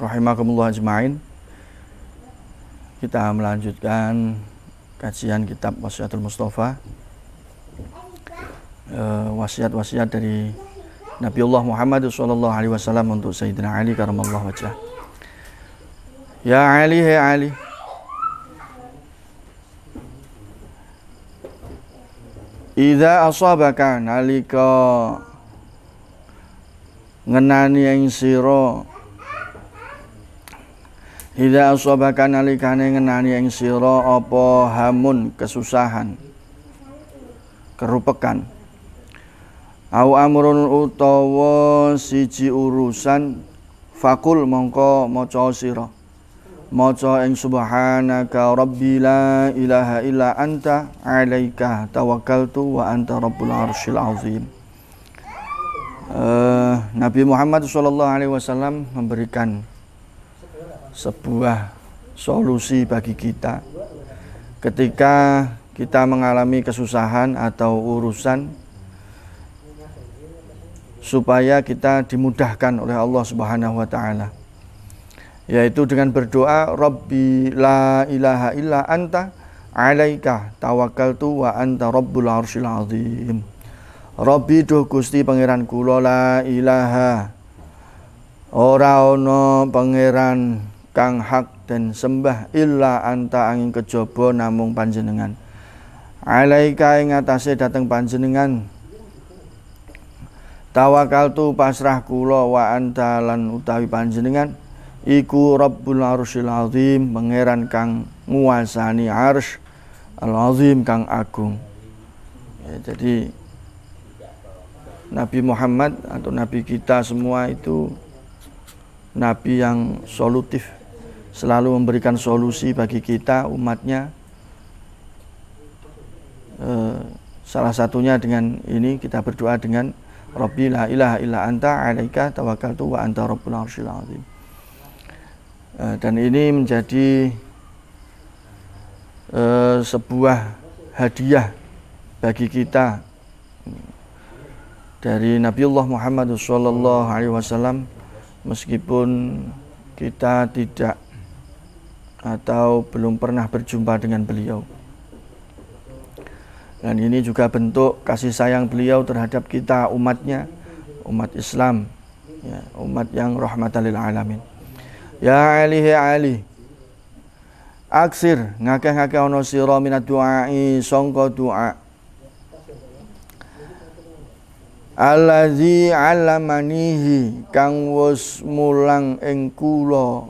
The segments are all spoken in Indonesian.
rahimakumullah ajmain. Kita melanjutkan kajian kitab Wasiatul Mustafa. Eh, wasiat-wasiat e, dari Allah Muhammad sallallahu alaihi wasallam untuk Sayyidina Ali karamallahu wajah. Ya Ali, hai Ali. Idza asabaka nalika ngenani yang sira Idza asabaka nalikane ngenani yang siro opo hamun kesusahan kerupekan au amrun utawa siji urusan fakul mongko maca sira maca ing subhanaka rabbi la ilaha illa anta alaika tawakkaltu wa anta rabbul arsyil azim uh, Nabi Muhammad saw memberikan sebuah solusi bagi kita ketika kita mengalami kesusahan atau urusan supaya kita dimudahkan oleh Allah Subhanahu wa taala yaitu dengan berdoa Rabbi la ilaha illa anta alaika tawakkaltu wa anta rabbul arsyil azim Rabbi duh Gusti pangeran kula la ilaha ora ono pangeran kang hak dan sembah illa anta angin kejaba namung panjenengan alaika ing atase dateng panjenengan tawakaltu pasrah kula wa anta lan utawi panjenengan iku rabbul arsyil azim pangeran kang nguasani arsy al azim kang agung ya, jadi Nabi Muhammad atau Nabi kita semua itu Nabi yang solutif selalu memberikan solusi bagi kita umatnya eh, salah satunya dengan ini kita berdoa dengan Rabbi la ilaha illa anta alaika tawakkaltu wa anta rabbul arsyil azim eh, dan ini menjadi eh, sebuah hadiah bagi kita dari Nabiullah Muhammad SAW meskipun kita tidak atau belum pernah berjumpa dengan beliau. Dan ini juga bentuk kasih sayang beliau terhadap kita umatnya, umat Islam, ya, umat yang rahmatan alamin. Ya Ali ya Ali. Aksir ngakeh-ngakeh ono sira minat duai sangka doa. Allazi alamanihi kang wis mulang ing kula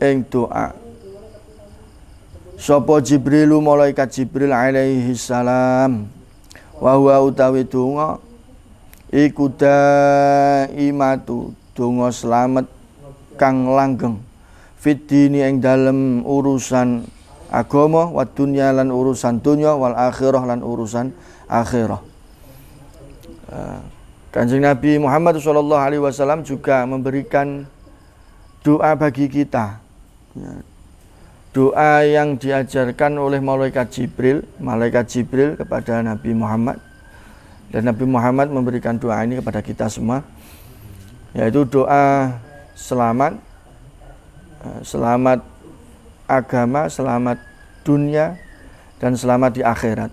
ing doa Sopo Jibrilu malaikat Jibril alaihi salam wa huwa utawi donga iku daimatu donga slamet kang langgeng fitdini ing dalem urusan agama wa dunya lan urusan dunya wal akhirah lan urusan akhirah eh, Kanjeng Nabi Muhammad SAW alaihi wasallam juga memberikan doa bagi kita ya. doa yang diajarkan oleh malaikat Jibril malaikat Jibril kepada Nabi Muhammad dan Nabi Muhammad memberikan doa ini kepada kita semua yaitu doa selamat eh, selamat agama selamat dunia dan selamat di akhirat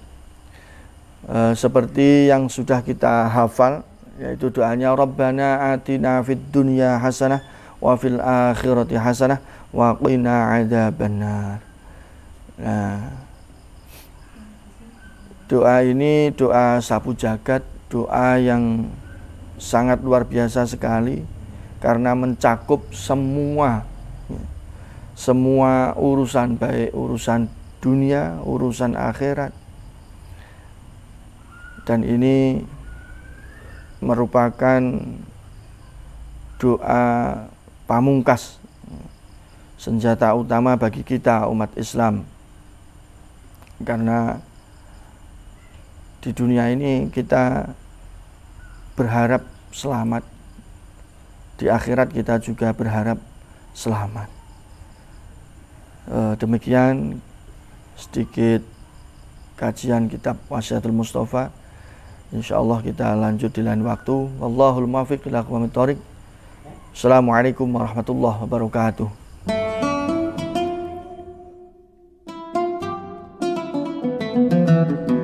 e, seperti yang sudah kita hafal yaitu doanya Rabbana atina fid dunya hasanah wa fil akhirati hasanah wa qina adzabannar. Nah, doa ini doa sapu jagat, doa yang sangat luar biasa sekali karena mencakup semua ya. semua urusan baik urusan dunia, urusan akhirat. Dan ini merupakan doa pamungkas senjata utama bagi kita umat Islam karena di dunia ini kita berharap selamat di akhirat kita juga berharap selamat e, demikian sedikit kajian kitab Wasiatul Mustafa insyaallah kita lanjut di lain waktu wallahul muwaffiq ila Assalamualaikum warahmatullahi wabarakatuh. thank you